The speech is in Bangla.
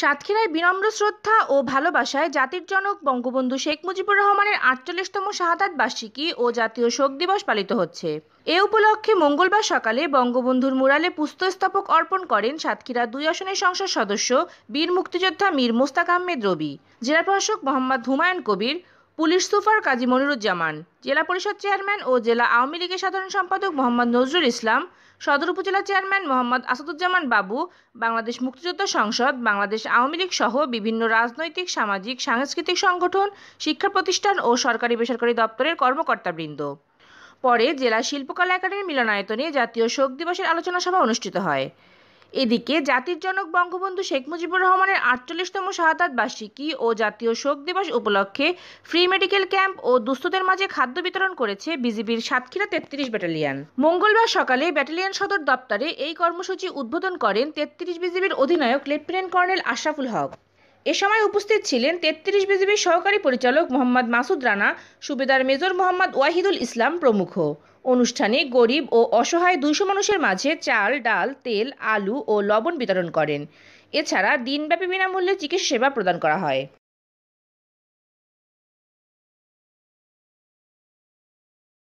সাতক্ষীরায় বিনম্র শ্রদ্ধা ও ভালোবাসায় জাতির জনক বঙ্গবন্ধু শেখ মুজিবুর রহমানের আটচল্লিশতম শাহাদ বার্ষিকী ও জাতীয় শোক দিবস পালিত হচ্ছে এ উপলক্ষে মঙ্গলবার সকালে বঙ্গবন্ধুর মুরালে পুস্তস্থাপক অর্পণ করেন সাতক্ষীরা দুই আসনের সংসদ সদস্য বীর মুক্তিযোদ্ধা মীর মোস্তাক আহমেদ রবি জেলা প্রশাসক মোহাম্মদ হুমায়ুন কবির পুলিশ সুপার কাজী মনিরুজ্জামান জেলা পরিষদ চেয়ারম্যান ও জেলা আওয়ামী লীগের সাধারণ সম্পাদক মোহাম্মদ নজরুল ইসলাম সদর উপজেলা চেয়ারম্যান মোহাম্মদ আসাদুজ্জামান বাবু বাংলাদেশ মুক্তিযোদ্ধা সংসদ বাংলাদেশ আওয়ামী লীগ সহ বিভিন্ন রাজনৈতিক সামাজিক সাংস্কৃতিক সংগঠন শিক্ষা প্রতিষ্ঠান ও সরকারি বেসরকারি দপ্তরের কর্মকর্তাবৃন্দ পরে জেলা শিল্পকলা একাডেমির মিলনায়তনে জাতীয় শোক দিবসের আলোচনা সভা অনুষ্ঠিত হয় এদিকে জাতির জনক বঙ্গবন্ধু শেখ মুজিবুর রহমানের আটচল্লিশতম শাহাদ বার্ষিকী ও জাতীয় শোক দিবস উপলক্ষে ফ্রি মেডিকেল ক্যাম্প ও দুস্থদের মাঝে খাদ্য বিতরণ করেছে বিজিবির সাতক্ষীরা তেত্রিশ ব্যাটালিয়ান মঙ্গলবার সকালে ব্যাটালিয়ান সদর দপ্তরে এই কর্মসূচি উদ্বোধন করেন তেত্রিশ বিজিবির অধিনায়ক লেফটেন্যান্ট কর্নেল আশরাফুল হক এ সময় উপস্থিত ছিলেন তেত্রিশ বিজিবির সহকারী পরিচালক মোহাম্মদ মাসুদ রানা সুবেদার মেজর মোহাম্মদ ওয়াহিদুল ইসলাম প্রমুখ অনুষ্ঠানে গরিব ও অসহায় দুইশো মানুষের মাঝে চাল ডাল তেল আলু ও লবণ বিতরণ করেন এছাড়া দিনব্যাপী বিনামূল্যে চিকিৎসা সেবা প্রদান করা হয়